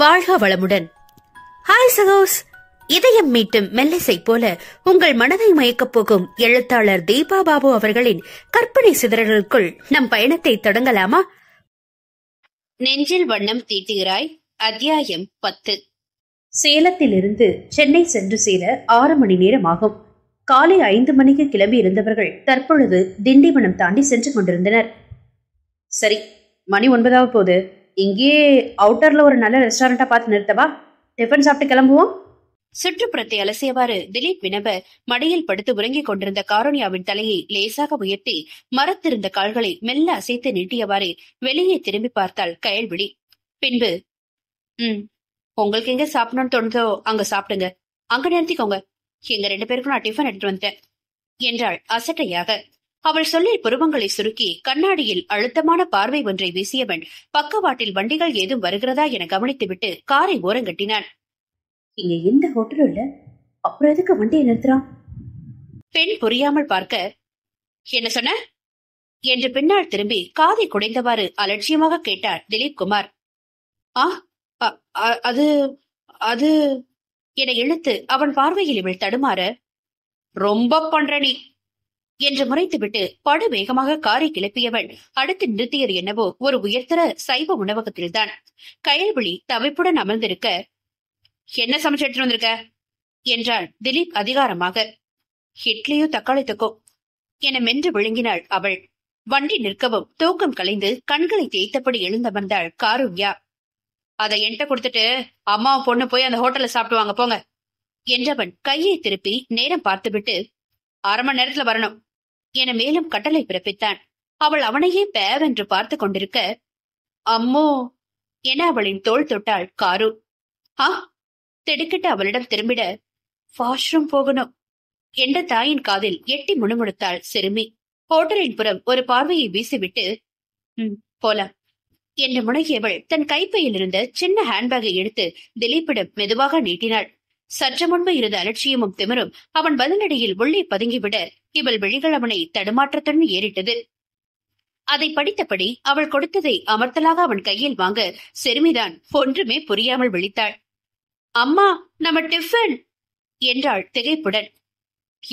வாழ்க வளமுடன் ஹாய் சகோஸ் இதயம் மீட்டும் மெல்லிசை போல உங்கள் மனதை மயக்கப் போகும் எழுத்தாளர் தீபா பாபு அவர்களின் கற்பனை சிதறல்களுக்குள் நம் பயணத்தை தொடங்கலாமா நெஞ்சில் வண்ணம் தீட்டுகிறாய் அத்தியாயம் பத்து சேலத்திலிருந்து சென்னை சென்று சேர ஆறு மணி நேரம் ஆகும் காலை ஐந்து மணிக்கு கிளம்பி இருந்தவர்கள் தற்பொழுது திண்டிவனம் தாண்டி சென்று கொண்டிருந்தனர் சரி மணி ஒன்பதாவது போது இங்கே அவுட்டரில் ஒரு நல்ல ரெஸ்டாரண்டா பார்த்து நிறுத்தவா டிஃபன் சாப்பிட்டு கிளம்புவோம் சுற்றுப்புறத்தை அலசியவாறு திலீப் வினவ மடியில் படுத்து உறங்கிக் கொண்டிருந்த காரோனியாவின் தலையை லேசாக உயர்த்தி மரத்திருந்த கால்களை மெல்ல அசைத்து நீட்டியவாறே வெளியே திரும்பி பார்த்தாள் கயல்விழி பின்பு ம் உங்களுக்கு எங்க சாப்பிடணும்னு தோணுதோ அங்க சாப்பிடுங்க அங்க நிறுத்திக்கோங்க எங்க ரெண்டு பேருக்கும் நான் டிஃபன் எடுத்துட்டு வந்தேன் என்றாள் அசட்டையாக அவள் சொல்லில் புருவங்களை சுருக்கி கண்ணாடியில் அழுத்தமான பார்வை ஒன்றை வீசியவன் பக்கவாட்டில் வண்டிகள் ஏதும் வருகிறதா என கவனித்துவிட்டு காரை ஓரங்கட்டினான் இங்க எந்த ஹோட்டலும் இல்ல அப்புறம் எதுக்கு வண்டியை நிறுத்துறான் பெண் புரியாமல் பார்க்க என்ன சொன்ன என்று பின்னால் திரும்பி காதை குடைந்தவாறு அலட்சியமாக கேட்டார் திலீப் குமார் ஆ அது அது என இழுத்து அவன் பார்வையில் இவள் தடுமாற ரொம்ப பண்ற நீ என்று முறைத்துவிட்டு படு வேகமாக காரை கிளப்பியவள் அடுத்து நிறுத்தியது என்னவோ ஒரு உயர்த்தர சைவ உணவகத்தில்தான் கயல்விழி தவிப்புடன் அமர்ந்திருக்க என்ன சமைச்சிட்டு எடுத்துட்டு வந்திருக்க என்றான் திலீப் அதிகாரமாக இட்லியோ தக்காளி தக்கோ என மென்று விழுங்கினாள் அவள் வண்டி நிற்கவும் தூக்கம் கலைந்து கண்களை தேய்த்தபடி எழுந்தமர்ந்தாள் காருண்யா அதை என்கிட்ட கொடுத்துட்டு அம்மாவும் பொண்ணு போய் அந்த ஹோட்டல்ல வாங்க போங்க என்றவன் கையை திருப்பி நேரம் பார்த்துவிட்டு அரை மணி நேரத்துல வரணும் என மேலும் கட்டளை பிறப்பித்தான் அவள் அவனையே பேவென்று பார்த்து கொண்டிருக்க அம்மோ என அவளின் தோல் தொட்டாள் காரு ஆ திடுக்கிட்டு அவளிடம் திரும்பிட வாஷ்ரூம் போகணும் என்ற தாயின் காதில் எட்டி முணுமுணுத்தாள் சிறுமி ஹோட்டலின் புறம் ஒரு பார்வையை வீசிவிட்டு ம் போலாம் என்று முனகியவள் தன் கைப்பையில் இருந்த சின்ன ஹேண்ட்பேக்கை எடுத்து திலீப்பிடம் மெதுவாக நீட்டினாள் சற்று முன்பு இருந்த அலட்சியமும் திமரும் அவன் பதிலடியில் உள்ளே பதுங்கிவிட இவள் விழிகள் அவனை தடுமாற்றத்துடன் ஏறிட்டது அதை படித்தபடி அவள் கொடுத்ததை அமர்த்தலாக அவன் கையில் வாங்க செருமிதான் ஒன்றுமே புரியாமல் விழித்தாள் அம்மா நம்ம டிஃபன் என்றாள் திகைப்புடன்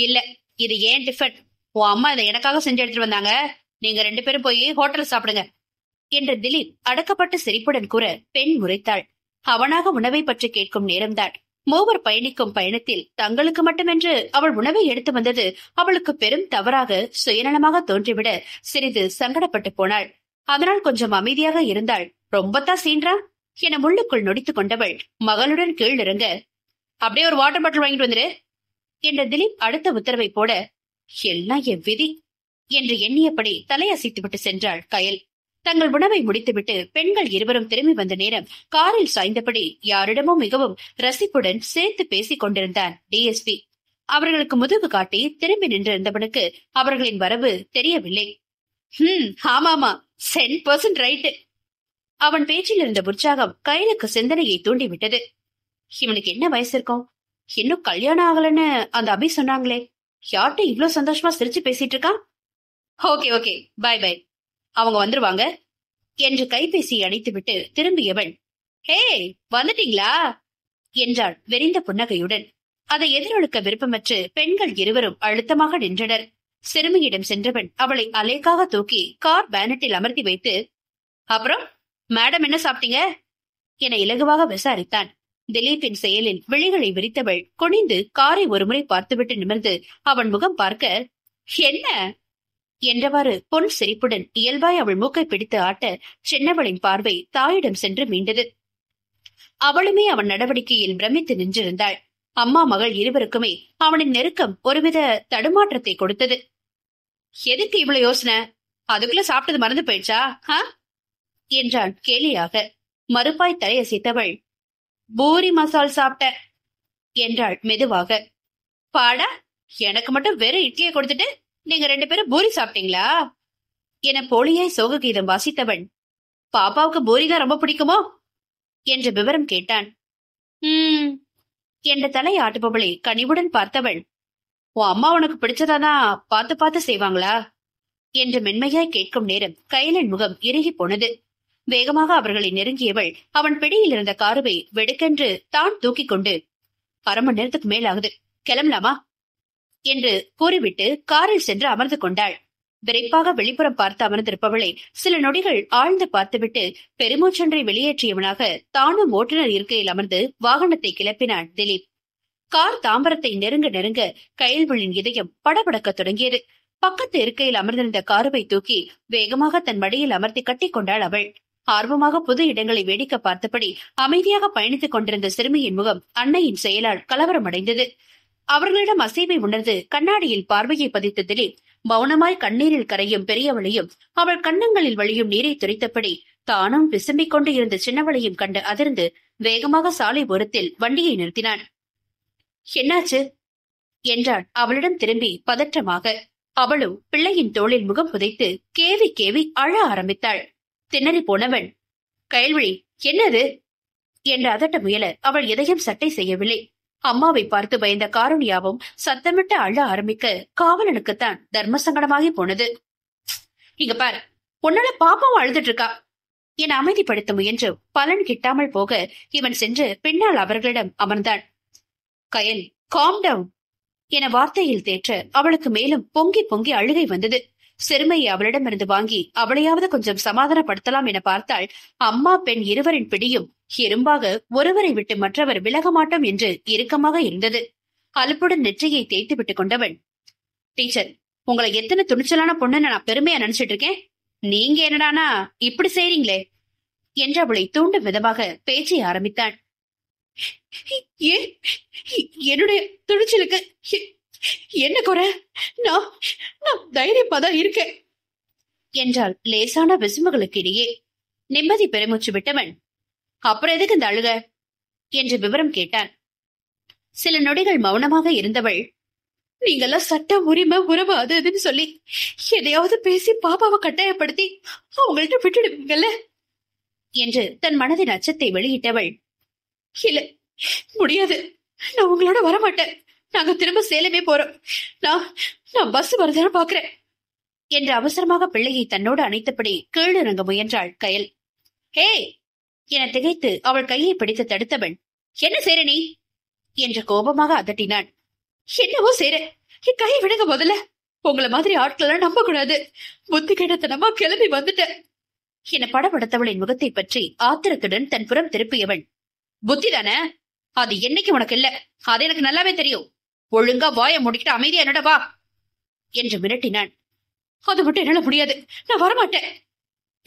இல்ல இது ஏன் டிஃபன் உன் அம்மா இதை எனக்காக செஞ்சு எடுத்துட்டு வந்தாங்க நீங்க ரெண்டு பேரும் போய் ஹோட்டல் சாப்பிடுங்க என்று திலீப் அடக்கப்பட்ட சிரிப்புடன் கூற பெண் முறைத்தாள் அவனாக உணவை பற்றி கேட்கும் நேரம்தான் மூவர் பயணிக்கும் பயணத்தில் தங்களுக்கு மட்டுமென்று அவள் உணவை எடுத்து வந்தது அவளுக்கு பெரும் தவறாக சுயநலமாக தோன்றிவிட சிறிது சங்கடப்பட்டு போனாள் அதனால் கொஞ்சம் அமைதியாக இருந்தாள் ரொம்பத்தான் சீன்றா என முள்ளுக்குள் நொடித்துக் கொண்டவள் மகளுடன் கீழ் இறங்க அப்படியே ஒரு வாட்டர் பாட்டில் வாங்கிட்டு வந்துரு என்ற திலீப் அடுத்த உத்தரவை போட எல்லாம் என் விதி என்று எண்ணியபடி தலையசைத்துவிட்டு சென்றாள் கயல் தங்கள் உணவை முடித்துவிட்டு பெண்கள் இருவரும் திரும்பி வந்த நேரம் காரில் சாய்ந்தபடி யாரிடமும் மிகவும் ரசிப்புடன் சேர்த்து பேசிக் கொண்டிருந்தான் டிஎஸ்பி அவர்களுக்கு முதுகு காட்டி திரும்பி நின்றிருந்தவனுக்கு அவர்களின் வரவு தெரியவில்லை ஹம் ஆமாமா சென் பர்சன் ரைட்டு அவன் பேச்சில் இருந்த உற்சாகம் கைலுக்கு சிந்தனையை தூண்டிவிட்டது இவனுக்கு என்ன வயசு இருக்கும் இன்னும் கல்யாணம் ஆகலன்னு அந்த அபி சொன்னாங்களே யார்கிட்ட இவ்வளவு சந்தோஷமா சிரிச்சு பேசிட்டு இருக்கான் ஓகே ஓகே பாய் பாய் அவங்க வந்துருவாங்க என்று கைபேசி அணைத்துவிட்டு திரும்பியவன் ஹே வந்துட்டீங்களா என்றாள் வெறிந்த புன்னகையுடன் அதை எதிரொலுக்க விருப்பமற்று பெண்கள் இருவரும் அழுத்தமாக நின்றனர் சிறுமியிடம் சென்றவன் அவளை அலேக்காக தூக்கி கார் பேனட்டில் அமர்த்தி வைத்து அப்புறம் மேடம் என்ன சாப்பிட்டீங்க என இலகுவாக விசாரித்தான் திலீப்பின் செயலில் விழிகளை விரித்தவள் குனிந்து காரை ஒருமுறை பார்த்துவிட்டு நிமிர்ந்து அவன் முகம் பார்க்க என்ன என்றவாறு பொன் சிரிப்புடன் இயல்பாய் அவள் மூக்கை பிடித்து ஆட்ட சின்னவளின் பார்வை தாயிடம் சென்று மீண்டது அவளுமே அவன் நடவடிக்கையில் பிரமித்து நின்றிருந்தாள் அம்மா மகள் இருவருக்குமே அவனின் நெருக்கம் ஒருவித தடுமாற்றத்தை கொடுத்தது எதுக்கு இவ்வளவு யோசனை அதுக்குள்ள சாப்பிட்டது மறந்து போயிடுச்சா ஆ என்றான் கேலியாக மறுப்பாய் தலையசைத்தவள் பூரி மசால் சாப்பிட்ட என்றாள் மெதுவாக பாடா எனக்கு மட்டும் வெறும் இட்லியை கொடுத்துட்டு நீங்க ரெண்டு பேரும் பூரி சாப்பிட்டீங்களா என போலியாய் சோக கீதம் வாசித்தவன் பாப்பாவுக்கு பூரி தான் ரொம்ப பிடிக்குமோ என்று விவரம் கேட்டான் உம் என்ற தலை ஆட்டுபவளை கனிவுடன் பார்த்தவள் உன் அம்மா உனக்கு பிடிச்சதானா பார்த்து பார்த்து செய்வாங்களா என்று மென்மையாய் கேட்கும் நேரம் கைலன் முகம் இறுகி போனது வேகமாக அவர்களை நெருங்கியவள் அவன் பிடியில் இருந்த காருவை வெடுக்கென்று தான் தூக்கி கொண்டு அரை மணி நேரத்துக்கு மேலாகுது கிளம்பலாமா என்று கூறிவிட்டு காரில் சென்று அமர்ந்து கொண்டாள் விரைப்பாக வெளிப்புறம் பார்த்து அமர்ந்திருப்பவளை சில நொடிகள் ஆழ்ந்து பார்த்துவிட்டு பெருமூச்சொன்றை வெளியேற்றியவனாக தானும் ஓட்டுநர் இருக்கையில் அமர்ந்து வாகனத்தை கிளப்பினான் திலீப் கார் தாம்பரத்தை நெருங்க நெருங்க கயல்வளின் இதயம் படபடக்க தொடங்கியது பக்கத்து இருக்கையில் அமர்ந்திருந்த காருவை தூக்கி வேகமாக தன் மடியில் அமர்த்தி கட்டி கொண்டாள் அவள் ஆர்வமாக புது இடங்களை வேடிக்கை பார்த்தபடி அமைதியாக பயணித்துக் கொண்டிருந்த சிறுமியின் முகம் அன்னையின் செயலால் கலவரமடைந்தது அவர்களிடம் அசைவை உணர்ந்து கண்ணாடியில் பார்வையை பதித்த திலீப் மௌனமாய் கண்ணீரில் கரையும் பெரியவளையும் அவள் கண்ணங்களில் வழியும் நீரை துரைத்தபடி தானும் விசும்பிக் கொண்டு இருந்த சின்னவளையும் கண்டு அதிர்ந்து வேகமாக சாலை ஓரத்தில் வண்டியை நிறுத்தினான் என்னாச்சு என்றான் அவளிடம் திரும்பி பதற்றமாக அவளும் பிள்ளையின் தோளில் முகம் புதைத்து கேவி கேவி அழ ஆரம்பித்தாள் திணறி போனவன் கயல்விழி என்னது என்று அதட்ட முயல அவள் எதையும் சட்டை செய்யவில்லை அம்மாவை பார்த்து பயந்த காரணியாவும் சத்தமிட்டு அழ ஆரம்பிக்க காவலனுக்குத்தான் தர்ம சங்கடமாகி போனது இங்க பார் உன்னால பாப்பாவும் அழுதுட்டு இருக்கா என அமைதிப்படுத்த முயன்று பலன் கிட்டாமல் போக இவன் சென்று பின்னால் அவர்களிடம் அமர்ந்தான் கயல் காம் டவுன் என வார்த்தையில் தேற்ற அவளுக்கு மேலும் பொங்கி பொங்கி அழுகை வந்தது சிறுமையை அவளிடமிருந்து வாங்கி அவளையாவது கொஞ்சம் சமாதானப்படுத்தலாம் என பார்த்தால் அம்மா பெண் இருவரின் பிடியும் எறும்பாக ஒருவரை விட்டு மற்றவர் விலக மாட்டோம் என்று இறுக்கமாக இருந்தது அலுப்புடன் நெற்றியை தேய்த்து விட்டு கொண்டவன் டீச்சர் உங்களை எத்தனை துணிச்சலான பொண்ணுன்னு நான் பெருமையா நினைச்சிட்டு இருக்கேன் நீங்க என்னடானா இப்படி செய்றீங்களே என்று அவளை தூண்டும் விதமாக பேச்சை ஆரம்பித்தான் ஏ என்னுடைய துணிச்சலுக்கு என்ன குறை நான் நான் இருக்கேன் என்றால் லேசான விசும்புகளுக்கு இடையே நிம்மதி பெருமூச்சு விட்டவன் அப்புறம் எதுக்கு இந்த அழுக என்று விவரம் கேட்டான் சில நொடிகள் மௌனமாக இருந்தவள் நீங்கெல்லாம் சட்டம் உரிமை உறவு அது இதுன்னு சொல்லி எதையாவது பேசி பாப்பாவை கட்டாயப்படுத்தி அவங்கள்ட்ட விட்டுடுவீங்கல்ல என்று தன் மனதின் அச்சத்தை வெளியிட்டவள் இல்ல முடியாது நான் உங்களோட வரமாட்டேன் நாங்க திரும்ப சேலமே போறோம் நான் நான் பஸ் வருதான பாக்குறேன் என்று அவசரமாக பிள்ளையை தன்னோடு அணைத்தபடி கீழிறங்க முயன்றாள் கயல் ஹே என திகைத்து அவள் கையை பிடித்து தடுத்தவன் என்ன சேர நீ என்று கோபமாக அதட்டினான் என்னவோ சேர என் கையை விடுங்க முதல்ல உங்களை மாதிரி ஆட்களெல்லாம் நம்ப கூடாது புத்தி கிடத்தனமா கிளம்பி வந்துட்டேன் என படப்படுத்தவளின் முகத்தை பற்றி ஆத்திரத்துடன் தன் புறம் திருப்பியவன் புத்தி தானே அது என்னைக்கு உனக்கு இல்ல அது எனக்கு நல்லாவே தெரியும் ஒழுங்கா வாய முடிக்கிட்டு அமைதியா என்னடா வா என்று மிரட்டினான் அது மட்டும் என்னால முடியாது நான் வரமாட்டேன்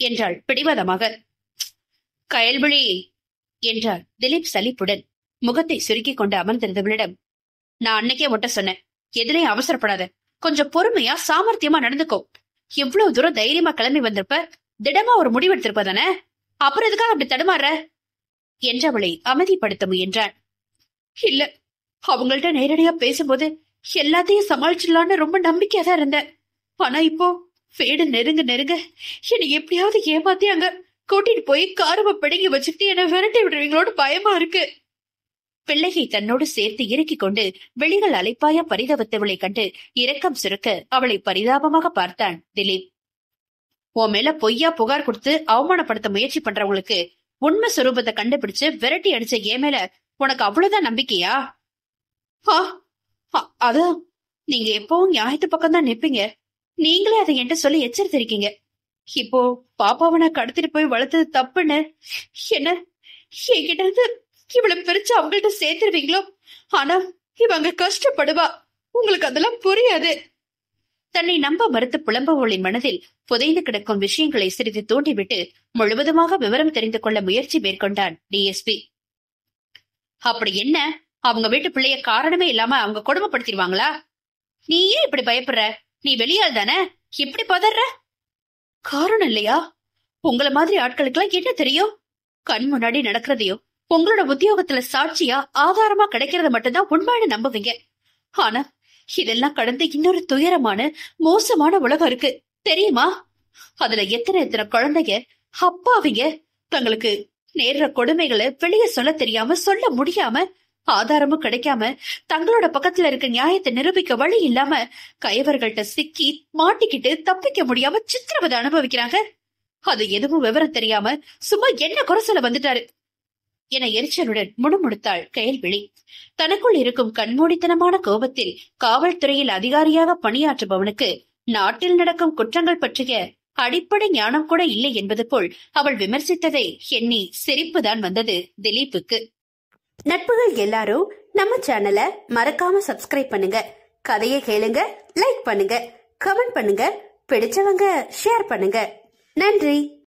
என்றாள் பிடிவாதமாக கயல்விழி என்றார் திலீப் சலிப்புடன் முகத்தை சுருக்கிக் கொண்டு அமர்ந்திருந்தவளிடம் நான் அன்னைக்கே ஒட்ட சொன்னேன் எதிலையும் அவசரப்படாத கொஞ்சம் பொறுமையா சாமர்த்தியமா நடந்துக்கோ எவ்வளவு தூரம் தைரியமா கிளம்பி வந்திருப்ப திடமா ஒரு முடிவெடுத்திருப்ப தானே அப்புறம் எதுக்காக அப்படி தடுமாற என்றவளை அமைதிப்படுத்த முயன்றான் இல்ல அவங்கள்ட்ட நேரடியா பேசும்போது எல்லாத்தையும் சமாளிச்சிடலான்னு ரொம்ப நம்பிக்கையா தான் இருந்தேன் ஆனா இப்போ வீடு நெருங்க நெருங்க என்னை எப்படியாவது ஏமாத்தி அங்க கூட்டிட்டு போய் காரம பிடுங்கி வச்சுட்டு என்ன விரட்டி விடுவீங்களோட பயமா இருக்கு பிள்ளையை தன்னோடு சேர்த்து இறுக்கி கொண்டு வெளிகள் அலைப்பாய பரிதவத்தவளை கண்டு இரக்கம் சுருக்க அவளை பரிதாபமாக பார்த்தான் திலீப் உன் மேல பொய்யா புகார் கொடுத்து அவமானப்படுத்த முயற்சி பண்றவங்களுக்கு உண்மை சுரூபத்தை கண்டுபிடிச்சு விரட்டி அடிச்ச ஏ மேல உனக்கு அவ்வளவுதான் நம்பிக்கையா அதான் நீங்க எப்பவும் நியாயத்து பக்கம் தான் நிப்பீங்க நீங்களே அதை என்கிட்ட சொல்லி எச்சரித்திருக்கீங்க இப்போ பாப்பாவை நான் கடத்திட்டு போய் வளர்த்தது தப்புன்னு என்ன என்கிட்ட இருந்து பிரிச்சு அவங்கள்ட்ட சேர்த்துருவீங்களோ ஆனா இவங்க கஷ்டப்படுவா உங்களுக்கு அதெல்லாம் புரியாது தன்னை நம்ப மறுத்து புலம்புவோளின் மனதில் புதைந்து கிடக்கும் விஷயங்களை சிறிது தூண்டிவிட்டு முழுவதுமாக விவரம் தெரிந்து கொள்ள முயற்சி மேற்கொண்டான் டிஎஸ்பி அப்படி என்ன அவங்க வீட்டு பிள்ளைய காரணமே இல்லாம அவங்க கொடுமைப்படுத்திடுவாங்களா நீ ஏன் இப்படி பயப்படுற நீ வெளியால் தானே இப்படி பதற காரணம் இல்லையா உங்களை மாதிரி ஆட்களுக்கெல்லாம் என்ன தெரியும் கண் முன்னாடி நடக்கிறதையும் உங்களோட உத்தியோகத்துல சாட்சியா ஆதாரமா கிடைக்கிறத மட்டும்தான் உண்மையான நம்புவீங்க ஆனா இதெல்லாம் கடந்து இன்னொரு துயரமான மோசமான உலகம் இருக்கு தெரியுமா அதுல எத்தனை எத்தனை குழந்தைங்க அப்பாவிங்க தங்களுக்கு நேர்ற கொடுமைகளை வெளியே சொல்ல தெரியாம சொல்ல முடியாம ஆதாரமும் கிடைக்காம தங்களோட பக்கத்துல இருக்க நியாயத்தை நிரூபிக்க வழி இல்லாம கைவர்கள்ட்ட சிக்கி மாட்டிக்கிட்டு தப்பிக்க முடியாம சித்திரவதை அனுபவிக்கிறாங்க அது எதுவும் விவரம் தெரியாம சும்மா என்ன குரசல வந்துட்டாரு என எரிச்சலுடன் முணுமுணுத்தாள் கேள்விழி தனக்குள் இருக்கும் கண்மூடித்தனமான கோபத்தில் காவல்துறையில் அதிகாரியாக பணியாற்றுபவனுக்கு நாட்டில் நடக்கும் குற்றங்கள் பற்றிய அடிப்படை ஞானம் கூட இல்லை என்பது போல் அவள் விமர்சித்ததை எண்ணி சிரிப்புதான் வந்தது திலீப்புக்கு நட்புகள் எல்லாரும் நம்ம சேனலை மறக்காம சப்ஸ்கிரைப் பண்ணுங்க கதையை கேளுங்க லைக் பண்ணுங்க கமெண்ட் பண்ணுங்க பிடிச்சவங்க ஷேர் பண்ணுங்க நன்றி